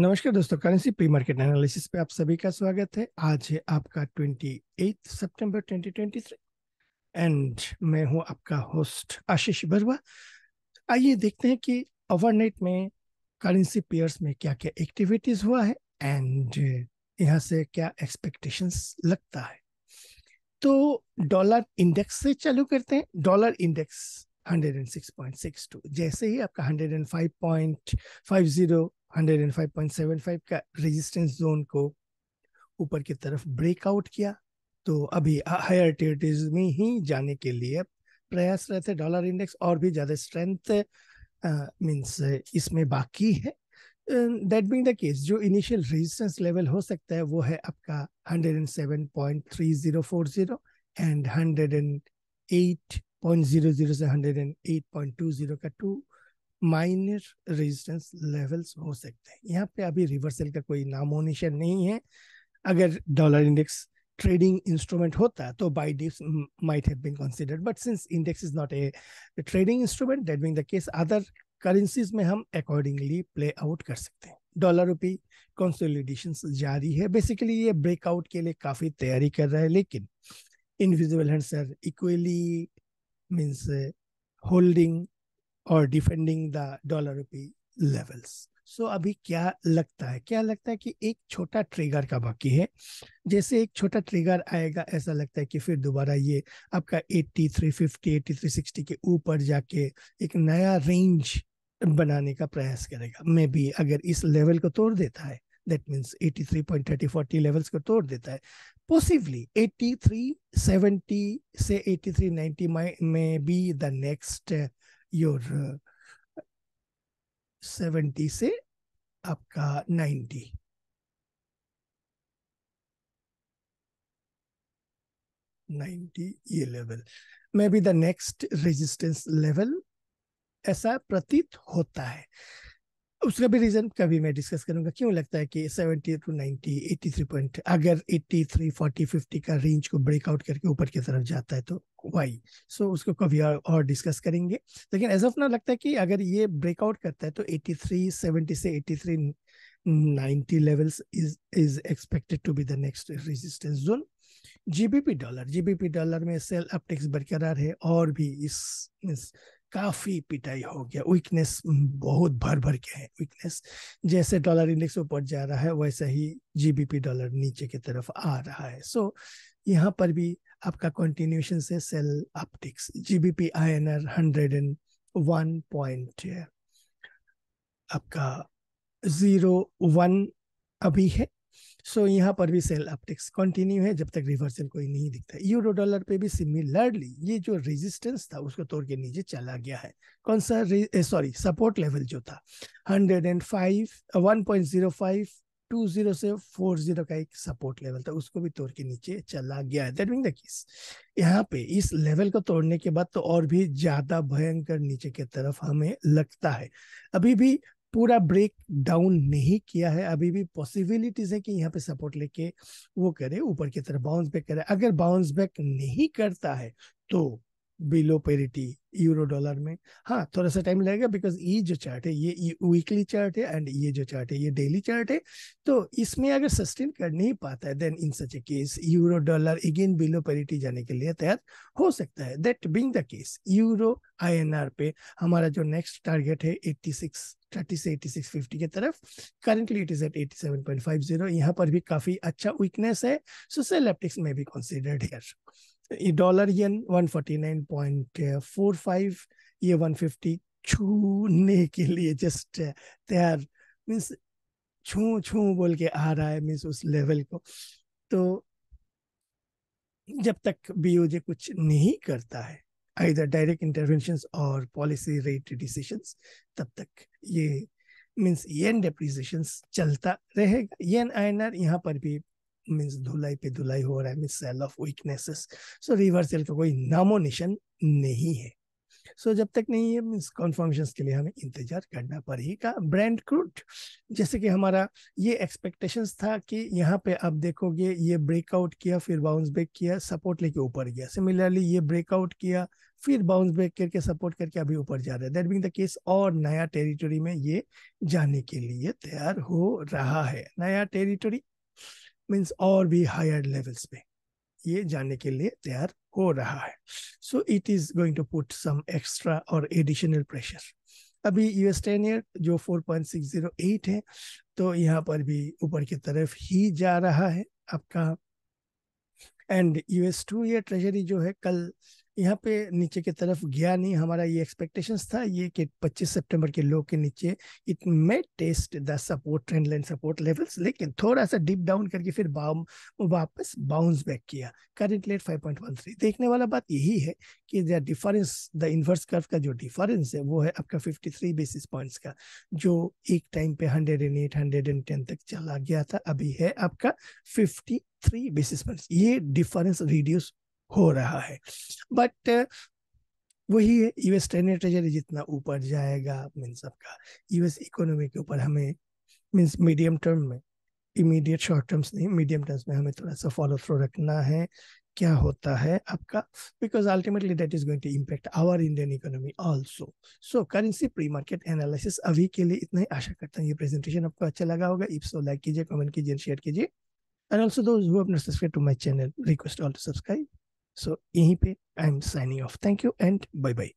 नमस्कार दोस्तों currency pre market analysis पे आप सभी का स्वागत है आज है आपका twenty eighth September twenty twenty three and मैं हूं आपका होस्ट आशीष बरवा आइए देखते हैं कि ओवरनाइट में करेंसी पेयर्स में क्या क्या एक्टिविटीज हुआ है एंड यहां से क्या एक्सपेक्टेशंस लगता है तो डॉलर इंडेक्स से चालू करते हैं डॉलर इंडेक्स 106.62 जैसे ही आपका 105.50 105.75 का रेजिस्टेंस जोन को ऊपर की तरफ ब्रेकआउट किया तो अभी हायर टेरिटरीज में ही जाने के लिए प्रयास रहते डॉलर इंडेक्स और भी ज़्यादा स्ट्रेंथ मींस इसमें बाकी है दैट बीइंग द केस जो इनिशियल रेजिस्टेंस लेवल हो सकता है वो है आपका 107.3040 एंड 108.00 से 108.20 का टू माइनर रेजिस्टेंस लेवल्स हो सकते हैं यहाँ पे अभी रिवर्सल का कोई नामोनिशन नहीं है अगर डॉलर इंडेक्स ट्रेडिंग इंस्ट्रूमेंट होता तो buy dips might have been considered but since index is not a trading instrument that been the case other currencies में हम अकॉर्डिंगली प्ले आउट कर सकते हैं डॉलर रुपी कंसोलिडेशन जारी है बेसिकली ये ब्रेकआउट के लिए काफी तैयारी कर रहा है लेकिन invisible hand sir equally means holding और defending the dollar rupee levels so so, अभी क्या लगता है क्या लगता है कि एक छोटा ट्रिगर का बाकी है जैसे एक छोटा ट्रिगर आएगा ऐसा लगता है कि फिर दोबारा ये आपका 8350 8360 के ऊपर जाके एक नया रेंज बनाने का प्रयास करेगा मे बी अगर इस लेवल को तोड़ देता है दैट मीन्स 83.30 40 लेवल्स को तोड़ देता है पॉसिबली 8370 से 8390 में be the next your seventy uh, से आपका नाइन्टी नाइन्टी ये level may be the next resistance level ऐसा प्रतीत होता है उसका भी रीजन कभी मैं डिस्कस करूंगा क्यों लगता है कि 70 टू 90 83 पॉइंट अगर 83 40 50 का रेंज को ब्रेकआउट करके ऊपर की तरफ जाता है तो वाई सो so, उसको कभी और, और डिस्कस करेंगे लेकिन एज ऑफ ना लगता है कि अगर ये ब्रेकआउट करता है तो 83 70 से 83 90 levels is is expected to be the next resistance zone GBP dollar GBP dollar में सेल अपटेक्स बरकरार है और भी इस, इस काफ़ी पिटाई हो गया वीकनेस बहुत भर भर के हैं वीकनेस जैसे डॉलर इंडेक्स ऊपर जा रहा है वैसे ही जीबीपी डॉलर नीचे की तरफ आ रहा है सो so, यहाँ पर भी आपका कंटिन्यूशन से sell optics GBP I N R hundred and one point आपका जीरो वन अभी है सो so, यहाँ पर भी सेल अपटेक्स कंटिन्यू है जब तक रिवर्सल कोई नहीं दिखता यूरो डॉलर पे भी सिमिलरली ये जो रेजिस्टेंस था उसको तोड़ के नीचे चला गया है कौन सा सॉरी सपोर्ट लेवल जो था hundred and five one point zero five two zero से फोर जीरो का एक सपोर्ट लेवल था उसको भी तोड़ के नीचे चला गया है दैट मीन द केस यहाँ पे इस लेवल को तोड़ने के बाद तो और भी ज्यादा भयंकर नीचे की तरफ हमें लगता है अभी भी पूरा ब्रेक डाउन नहीं किया है अभी भी पॉसिबिलिटीज है कि यहाँ पे सपोर्ट लेके वो करे ऊपर की तरफ बाउंस बैक करे अगर बाउंस बैक नहीं करता है तो बिलो पेरिटी यूरो डॉलर में हाँ थोड़ा सा टाइम लगेगा बिकॉज ये जो चार्ट है ये वीकली चार्ट है एंड ये जो चार्ट है ये डेली चार्ट है तो इसमें अगर सस्टेन कर नहीं पाता है then in such a case euro dollar again below parity जाने के लिए तैयार हो सकता है that being the case euro INR पे हमारा जो नेक्स्ट टारगेट है एट्टी सिक्स थर्टी से एटी सिक्स फिफ्टी की तरफ currently it is at eighty seven point five zero यहाँ पर भी काफी अच्छा वीकनेस है सो सेलेप्टिक्स में भी कंसिडर्ड है dollar yen one forty nine point four five ये वन फिफ्टी छूने के लिए जस्ट uh, तैयार मीन्स छू छू बोल के आ रहा है मीन्स उस लेवल को तो जब तक बीओजे कुछ नहीं करता है either direct interventions or policy rate decisions तब तक ये मीन्स येन डेप्रिसिएशन चलता रहेगा एन आर यहाँ पर भी मीन्स धुलाई पे धुलाई हो रहा है means sell off weaknesses so reversal का कोई नामोनेशन नहीं है सो जब तक नहीं है मीन्स कॉन्फर्मेशन के लिए हमें इंतजार करना पड़ेगा ब्रांड क्रूड जैसे कि हमारा ये एक्सपेक्टेशंस था कि यहाँ पे आप देखोगे ये ब्रेकआउट किया फिर बाउंस बैक किया सपोर्ट लेके ऊपर गया सिमिलरली ये ब्रेकआउट किया फिर बाउंस बैक करके सपोर्ट करके अभी ऊपर जा रहा है दैट बिंग द केस और नया टेरिटोरी में ये जाने के लिए तैयार हो रहा है नया टेरिटोरी मीन्स और भी हायर लेवल्स पे ये जानने के लिए तैयार हो रहा है so it is going to put some extra और एडिशनल प्रेशर अभी यूएस टेन ईयर जो 4.608 है तो यहाँ पर भी ऊपर की तरफ ही जा रहा है आपका and US two year treasury जो है कल यहाँ पे नीचे की तरफ गया नहीं हमारा ये एक्सपेक्टेशंस था ये कि 25 सितंबर के लो के नीचे it may test the support trend line support levels लेकिन थोड़ा सा डिप डाउन करके फिर वापस बाउंस बैक किया करेंट लेट 5.13 देखने वाला बात यही है कि the difference the inverse curve का जो डिफरेंस है वो है आपका फिफ्टी बेसिस पॉइंट्स का जो एक टाइम पे 108 110 तक चला गया था अभी है आपका फिफ्टी थ्री बेसिस पॉइंट्स ये डिफरेंस रिड्यूस हो रहा है बट वही है यूएस टेन ट्रेजरी जितना ऊपर जाएगा मीन्स आपका यूएस इकोनॉमी के ऊपर हमें मीन्स मीडियम टर्म में इमीडिएट शॉर्ट टर्म्स नहीं मीडियम टर्म्स में हमें थोड़ा सा फॉलो थ्रो रखना है क्या होता है आपका because ultimately that is going to impact our Indian economy also so currency pre market analysis अभी के लिए इतना ही आशा करता हूँ ये प्रेजेंटेशन आपको अच्छा लगा होगा इफ सो लाइक कीजिए कमेंट कीजिए शेयर कीजिए एंड ऑल्सो दोस्ट to my channel request all to subscribe So यहीं पे I am signing off thank you and bye bye